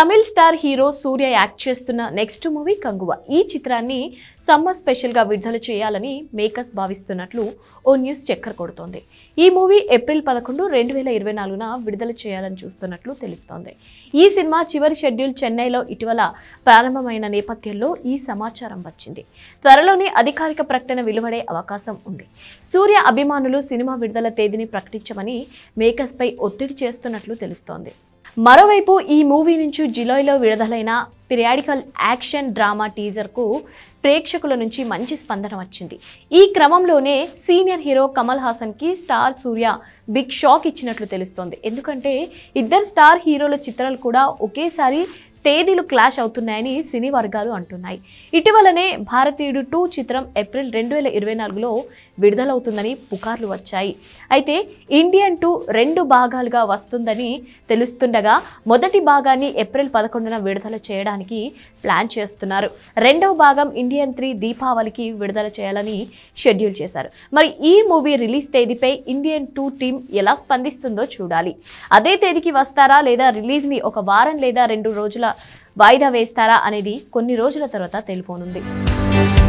Tamil star hero Suriya act చేస్తున్న next movie Kanguva ఈ చిత్రాన్ని సమ్మర్ స్పెషల్గా విడుదల చేయాలని మేకర్స్ భావిస్తున్నట్లు ఓ న్యూస్ చక్కర్ కొడుతోంది ఈ మూవీ ఏప్రిల్ పదకొండు రెండు వేల ఇరవై నాలుగున విడుదల చేయాలని చూస్తున్నట్లు తెలుస్తోంది ఈ సినిమా చివరి షెడ్యూల్ చెన్నైలో ఇటీవల ప్రారంభమైన నేపథ్యంలో ఈ సమాచారం వచ్చింది త్వరలోనే అధికారిక ప్రకటన వెలువడే అవకాశం ఉంది సూర్య అభిమానులు సినిమా విడుదల తేదీని ప్రకటించమని మేకర్స్పై ఒత్తిడి చేస్తున్నట్లు తెలుస్తోంది మరోవైపు ఈ మూవీ నుంచి జులైలో విడుదలైన పిరియాడికల్ యాక్షన్ డ్రామా టీజర్కు ప్రేక్షకుల నుంచి మంచి స్పందన వచ్చింది ఈ క్రమంలోనే సీనియర్ హీరో కమల్ హాసన్కి స్టార్ సూర్య బిగ్ షాక్ ఇచ్చినట్లు తెలుస్తోంది ఎందుకంటే ఇద్దరు స్టార్ హీరోల చిత్రాలు కూడా ఒకేసారి తేదీలు క్లాష్ అవుతున్నాయని సినీ వర్గాలు అంటున్నాయి ఇటీవలనే భారతీయుడు టూ చిత్రం ఏప్రిల్ రెండు వేల ఇరవై నాలుగులో విడుదలవుతుందని పుకార్లు వచ్చాయి అయితే ఇండియన్ టూ రెండు భాగాలుగా వస్తుందని తెలుస్తుండగా మొదటి భాగాన్ని ఏప్రిల్ పదకొండున విడుదల చేయడానికి ప్లాన్ చేస్తున్నారు రెండవ భాగం ఇండియన్ త్రీ దీపావళికి విడుదల చేయాలని షెడ్యూల్ చేశారు మరి ఈ మూవీ రిలీజ్ తేదీపై ఇండియన్ టూ టీం ఎలా స్పందిస్తుందో చూడాలి అదే తేదీకి వస్తారా లేదా రిలీజ్ని ఒక వారం లేదా రెండు రోజుల వాయిదా వేస్తారా అనేది కొన్ని రోజుల తర్వాత తెలిపోనుంది